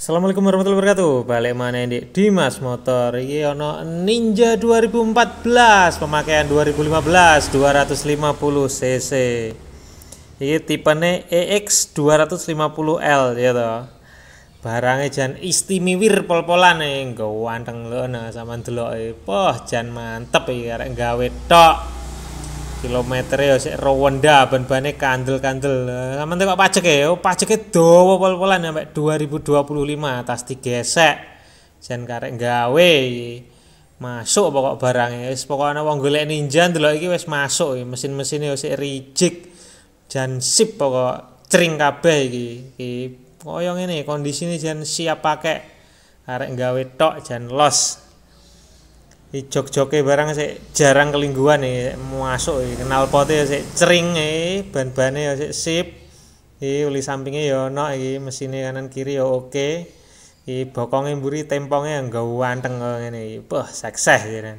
Assalamualaikum warahmatullahi wabarakatuh. Balik mana ini? Dimas Motor. Yono Ninja 2014 pemakaian 2015 250 cc. tipe tipene EX 250L ya toh. Barangnya jan istimewir pol-polan nih, gawanteng lo nah sama delok poh jan mantep ya gawe tok kilometer ya sik Rwanda ban bene kandel-kandel. Eh, e, oh, sampe pak pajak ya, pajake dua pol-polan sampai 2025 tas digesek. Jan karek gawe masuk pokok barang e. wis pokoknya wong golek ninja delok iki wes masuk ya e. mesin-mesin ya sik rijik jan sip pokok cering kabeh iki iki koyo ngene kondisine jan siap pakai arek gawe tok jan los jog-joge barang sik jarang kelingguan ya masuk ya kenal pote ya sik cering ya ban-bane ya sik sip iki uli sampinge ya no, ana iki mesine kanan kiri yo ya oke iki bokonge mburi temponge ya nggawa anteng ngene iki bah sukses ya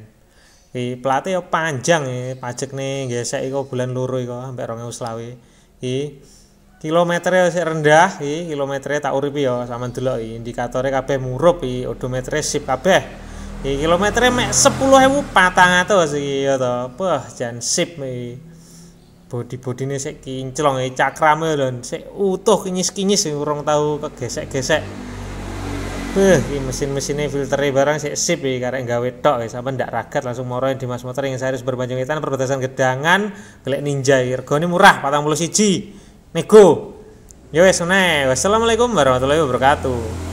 I plate yo panjang pacek pajekne gesek iku bulan loro iku sampe 2020 kilometer kilometernya sik rendah iki kilometernya tak uripi yo, ya, sama delok iki indikatore kabeh murup iki odometere sip kabeh Iki kilometere mek patang atau ya atau Wah, jangan sip Body body ini sik kinclong ya cakrame dan sih, utuh kinyis-kinyis orang tau kegesek-gesek. Beh, ini mesin-mesinnya filter barang sik sip iki karena enggak wedok ya, sama ndak ragat langsung moroin di Mas Motor yang serius berbanjung hitam perbatasan gedangan kelek ninja iki ini murah 41. Nego. Yo ya wis Wassalamualaikum warahmatullahi wabarakatuh.